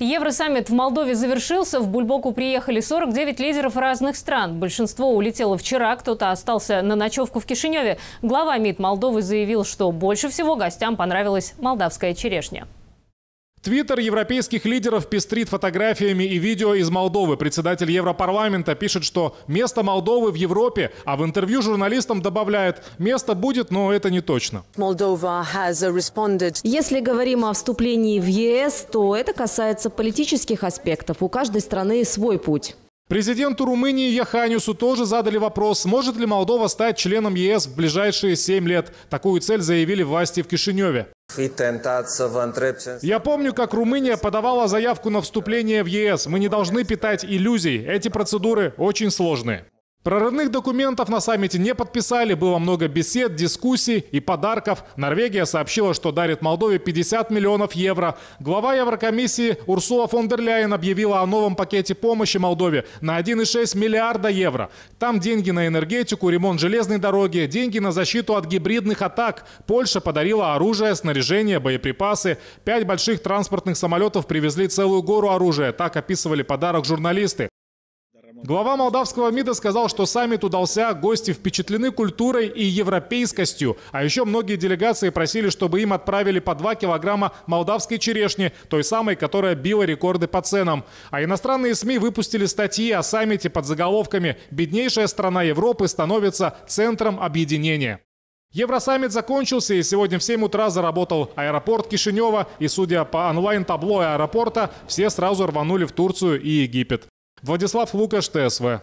Евросаммит в Молдове завершился. В Бульбоку приехали 49 лидеров разных стран. Большинство улетело вчера, кто-то остался на ночевку в Кишиневе. Глава МИД Молдовы заявил, что больше всего гостям понравилась молдавская черешня. Твиттер европейских лидеров пестрит фотографиями и видео из Молдовы. Председатель Европарламента пишет, что место Молдовы в Европе, а в интервью журналистам добавляет, место будет, но это не точно. Если говорим о вступлении в ЕС, то это касается политических аспектов. У каждой страны свой путь. Президенту Румынии Яханюсу тоже задали вопрос, может ли Молдова стать членом ЕС в ближайшие семь лет. Такую цель заявили власти в Кишиневе. Я помню, как Румыния подавала заявку на вступление в ЕС. Мы не должны питать иллюзий. Эти процедуры очень сложные. Прорывных документов на саммите не подписали, было много бесед, дискуссий и подарков. Норвегия сообщила, что дарит Молдове 50 миллионов евро. Глава Еврокомиссии Урсула фон дер Ляйен объявила о новом пакете помощи Молдове на 1,6 миллиарда евро. Там деньги на энергетику, ремонт железной дороги, деньги на защиту от гибридных атак. Польша подарила оружие, снаряжение, боеприпасы. Пять больших транспортных самолетов привезли целую гору оружия, так описывали подарок журналисты. Глава молдавского МИДа сказал, что саммит удался, гости впечатлены культурой и европейскостью. А еще многие делегации просили, чтобы им отправили по 2 килограмма молдавской черешни, той самой, которая била рекорды по ценам. А иностранные СМИ выпустили статьи о саммите под заголовками «Беднейшая страна Европы становится центром объединения». Евросаммит закончился, и сегодня в 7 утра заработал аэропорт Кишинева, и, судя по онлайн-табло аэропорта, все сразу рванули в Турцию и Египет. Владислав Лукаш, ТСВ.